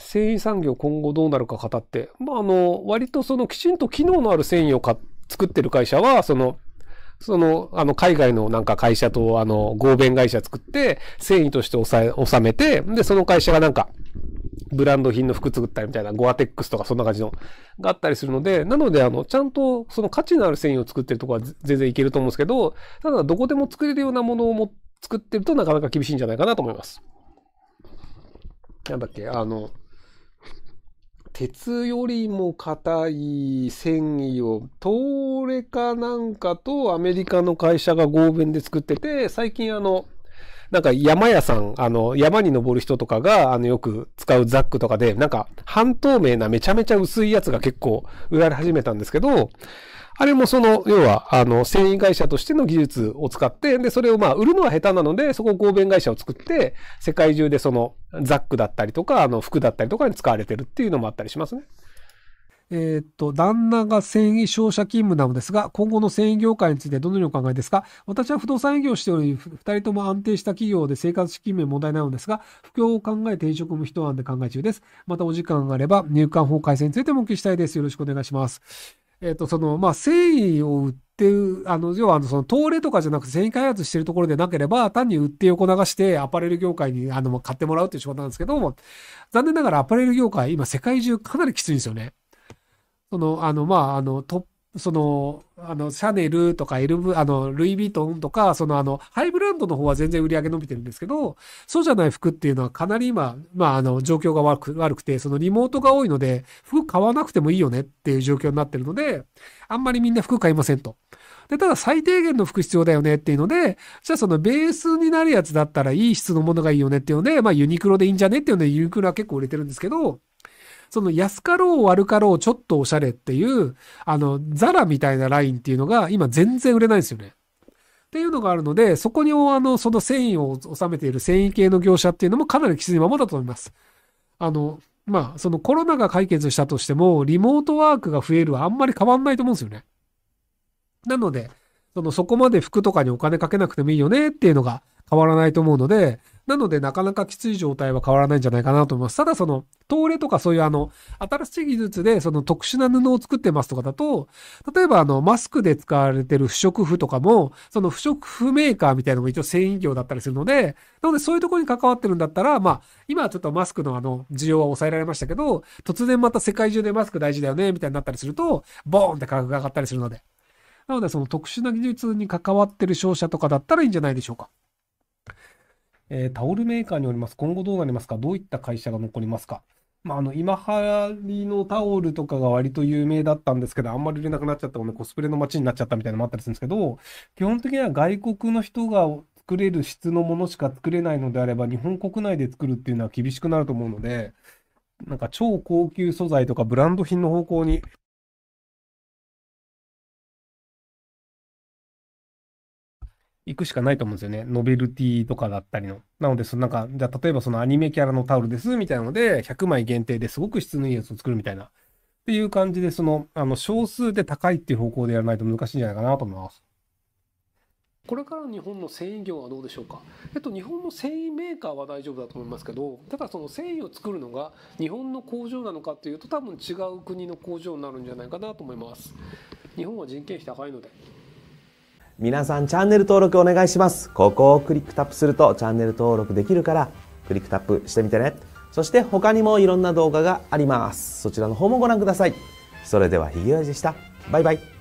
繊維産業今後どうなるか語って、まあ、あの、割とそのきちんと機能のある繊維を作ってる会社は、その、その、あの、海外のなんか会社と、あの、合弁会社作って、繊維として収え、めて、で、その会社がなんか、ブランド品の服作ったりみたいな、ゴアテックスとかそんな感じの、があったりするので、なので、あの、ちゃんとその価値のある繊維を作ってるとこは全然いけると思うんですけど、ただ、どこでも作れるようなものをも作ってるとなかなか厳しいんじゃないかなと思います。なんだっけ、あの、鉄よりも硬い繊維を、ーレかなんかとアメリカの会社が合弁で作ってて、最近あの、なんか山屋さん、あの、山に登る人とかが、あの、よく使うザックとかで、なんか半透明なめちゃめちゃ薄いやつが結構売られ始めたんですけど、あれもその、要は、あの、繊維会社としての技術を使って、で、それをまあ、売るのは下手なので、そこを合弁会社を作って、世界中でその、ザックだったりとか、あの、服だったりとかに使われてるっていうのもあったりしますね。えー、っと、旦那が繊維商社勤務なのですが、今後の繊維業界についてどのようにお考えですか私は不動産営業をしており、二人とも安定した企業で生活資金面問題ないのですが、不況を考え転職も一案で考え中です。またお時間があれば、入管法改正についてもお聞きしたいです。よろしくお願いします。えっ、ー、と、その、まあ、繊維を売って、あの、要は、あの、その、東レとかじゃなくて繊維開発してるところでなければ、単に売って横流してアパレル業界に、あの、買ってもらうっていう仕事なんですけど、も、残念ながらアパレル業界、今世界中かなりきついんですよね。その、あの、まあ、あの、トップその、あの、シャネルとかエルブ、あの、ルイ・ヴィトンとか、そのあの、ハイブランドの方は全然売り上げ伸びてるんですけど、そうじゃない服っていうのはかなり今、まあ、あの、状況が悪く、悪くて、そのリモートが多いので、服買わなくてもいいよねっていう状況になってるので、あんまりみんな服買いませんと。で、ただ最低限の服必要だよねっていうので、じゃあそのベースになるやつだったらいい質のものがいいよねっていうので、まあユニクロでいいんじゃねっていうので、ユニクロは結構売れてるんですけど、その安かろう悪かろうちょっとおしゃれっていう、あの、ザラみたいなラインっていうのが今全然売れないんですよね。っていうのがあるので、そこにあの、その繊維を収めている繊維系の業者っていうのもかなりきついままだと思います。あの、まあ、そのコロナが解決したとしても、リモートワークが増えるはあんまり変わんないと思うんですよね。なので、そのそこまで服とかにお金かけなくてもいいよねっていうのが変わらないと思うので、なので、なかなかきつい状態は変わらないんじゃないかなと思います。ただ、その、東レとかそういうあの、新しい技術で、その特殊な布を作ってますとかだと、例えばあの、マスクで使われてる不織布とかも、その不織布メーカーみたいなのも一応繊維業だったりするので、なのでそういうところに関わってるんだったら、まあ、今はちょっとマスクのあの、需要は抑えられましたけど、突然また世界中でマスク大事だよね、みたいになったりすると、ボーンって価格が上がったりするので。なので、その特殊な技術に関わってる商社とかだったらいいんじゃないでしょうか。えー、タオルメーカーによります。今後どうなりますかどういった会社が残りますかまあ、あの、今流行りのタオルとかが割と有名だったんですけど、あんまり売れなくなっちゃったので、コスプレの街になっちゃったみたいなのもあったりするんですけど、基本的には外国の人が作れる質のものしか作れないのであれば、日本国内で作るっていうのは厳しくなると思うので、なんか超高級素材とかブランド品の方向に行くしかないと思うんですよね。ノベルティとかだったりの。なので、そのなんか、じゃ例えばそのアニメキャラのタオルですみたいなので、100枚限定ですごく質のいいやつを作るみたいな。っていう感じで、その、あの、少数で高いっていう方向でやらないと難しいんじゃないかなと思います。これから日本の繊維業はどうでしょうか、えっと、日本の繊維メーカーは大丈夫だと思いますけどただその繊維を作るのが日本の工場なのかというと多分違う国の工場になるんじゃないかなと思います日本は人件費高いので皆さんチャンネル登録お願いします。ここをクリックタップするとチャンネル登録できるからクリックタップしてみてね。そして他にもいろんな動画があります。そちらの方もご覧ください。それではひげわじでした。バイバイ。